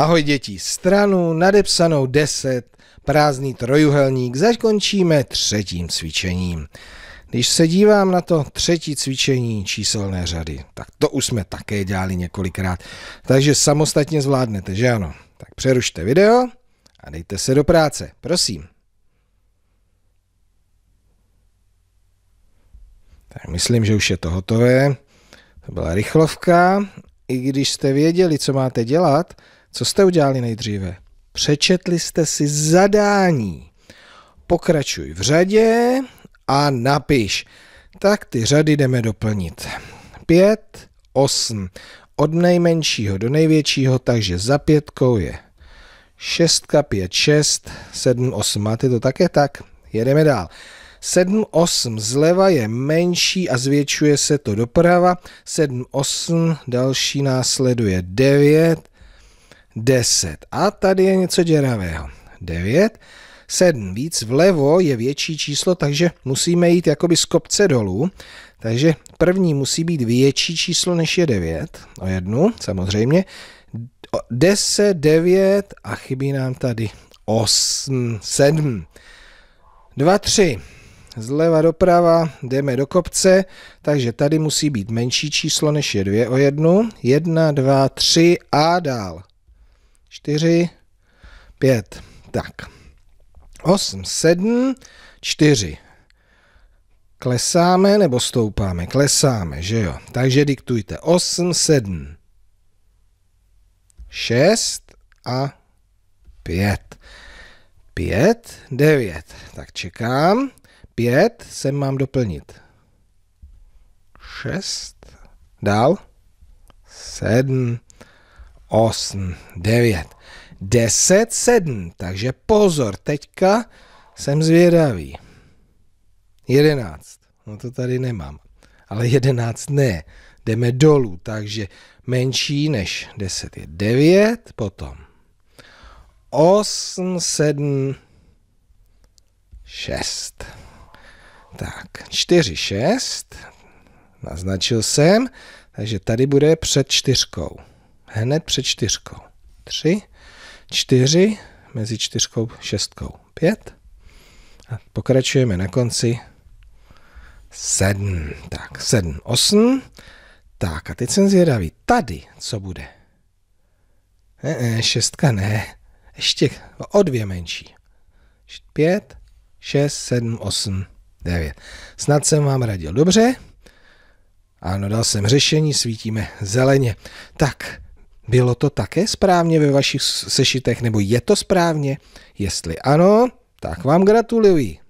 Ahoj děti, stranu nadepsanou 10, prázdný trojuhelník, zakončíme třetím cvičením. Když se dívám na to třetí cvičení číselné řady, tak to už jsme také dělali několikrát, takže samostatně zvládnete, že ano? Tak přerušte video a dejte se do práce, prosím. Tak myslím, že už je to hotové. To byla rychlovka. I když jste věděli, co máte dělat, co jste udělali nejdříve? Přečetli jste si zadání. Pokračuj v řadě a napiš. Tak ty řady jdeme doplnit. 5, 8. Od nejmenšího do největšího, takže za pětkou je 6, 5, 6, 7, 8. Máte to také tak? Jedeme dál. 7, 8 zleva je menší a zvětšuje se to doprava. 7, 8 další následuje 9 10. A tady je něco děravého. 9. 7 víc vlevo je větší číslo, takže musíme jít jakoby z kopce dolů. Takže první musí být větší číslo než je 9, o jednu samozřejmě. 10, 9 a chybí nám tady 8, 7. 2, 3. Zleva doprava jdeme do kopce, takže tady musí být menší číslo než je 2 o 1. 1, 2, 3 a dál. 4, 5. Tak. 8, 7, 4. Klesáme nebo stoupáme? Klesáme, že jo? Takže diktujte 8, 7, 6 a 5. 5, 9. Tak čekám. 5 sem mám doplnit. 6. Dál. 7. 8, 9, 10, 7. Takže pozor, teďka jsem zvědavý. 11. No to tady nemám. Ale 11 ne. Jdeme dolů, takže menší než 10 je 9, potom 8, 7, 6. Tak, 4, 6. Naznačil jsem, takže tady bude před čtyřkou hned před čtyřkou. Tři, čtyři, mezi čtyřkou, šestkou, pět. A pokračujeme na konci sedm. Tak, sedm, osm. Tak a teď jsem zvědavý, tady co bude? E, e, šestka ne, ještě o dvě menší. Pět, šest, sedm, osm, devět. Snad jsem vám radil dobře. Ano, dal jsem řešení, svítíme zeleně. Tak, bylo to také správně ve vašich sešitech, nebo je to správně? Jestli ano, tak vám gratuluji.